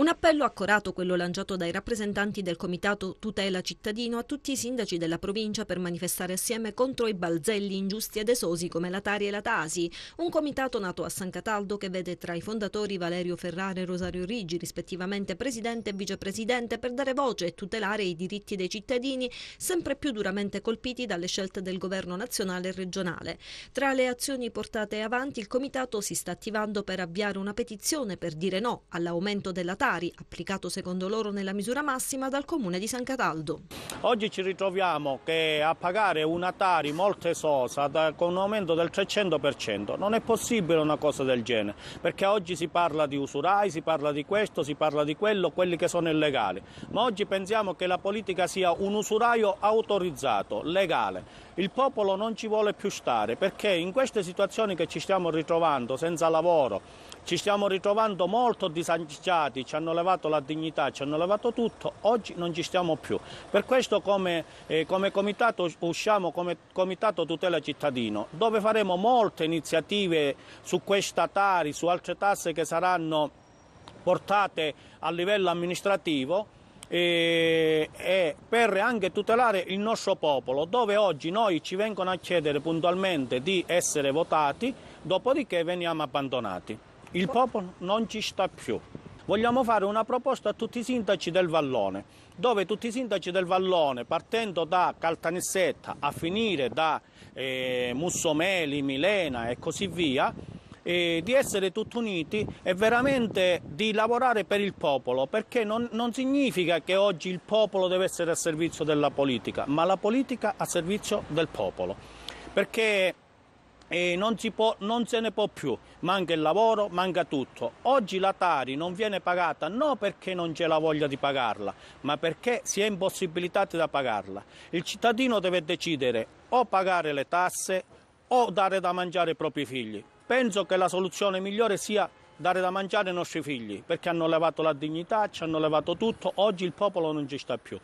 Un appello accorato quello lanciato dai rappresentanti del Comitato Tutela Cittadino a tutti i sindaci della provincia per manifestare assieme contro i balzelli ingiusti ed esosi come la Tari e la Tasi, un comitato nato a San Cataldo che vede tra i fondatori Valerio Ferrara e Rosario Riggi, rispettivamente presidente e vicepresidente, per dare voce e tutelare i diritti dei cittadini sempre più duramente colpiti dalle scelte del governo nazionale e regionale. Tra le azioni portate avanti il comitato si sta attivando per avviare una petizione per dire no all'aumento della Tari alimentari, applicato secondo loro nella misura massima dal comune di San Cataldo. Oggi ci ritroviamo che a pagare una Tari molto esosa da, con un aumento del 300%. Non è possibile una cosa del genere, perché oggi si parla di usurai, si parla di questo, si parla di quello, quelli che sono illegali. Ma oggi pensiamo che la politica sia un usuraio autorizzato, legale. Il popolo non ci vuole più stare perché in queste situazioni che ci stiamo ritrovando senza lavoro, ci stiamo ritrovando molto disagiati, ci hanno levato la dignità, ci hanno levato tutto, oggi non ci stiamo più. Per questo come, eh, come comitato usciamo come comitato tutela cittadino, dove faremo molte iniziative su questa Tari, su altre tasse che saranno portate a livello amministrativo e, e, per anche tutelare il nostro popolo, dove oggi noi ci vengono a chiedere puntualmente di essere votati, dopodiché veniamo abbandonati. Il popolo non ci sta più. Vogliamo fare una proposta a tutti i sindaci del Vallone, dove tutti i sindaci del Vallone, partendo da Caltanissetta a finire da eh, Mussomeli, Milena e così via, eh, di essere tutti uniti e veramente di lavorare per il popolo, perché non, non significa che oggi il popolo deve essere a servizio della politica, ma la politica a servizio del popolo. Perché e non, può, non, se ne può più, manca il lavoro, manca tutto. Oggi la Tari non viene pagata non perché non c'è la voglia di pagarla, ma perché si è impossibilitati da pagarla. Il cittadino deve decidere o pagare le tasse o dare da mangiare ai propri figli. Penso che la soluzione migliore sia dare da mangiare ai nostri figli, perché hanno levato la dignità, ci hanno levato tutto, oggi il popolo non ci sta più.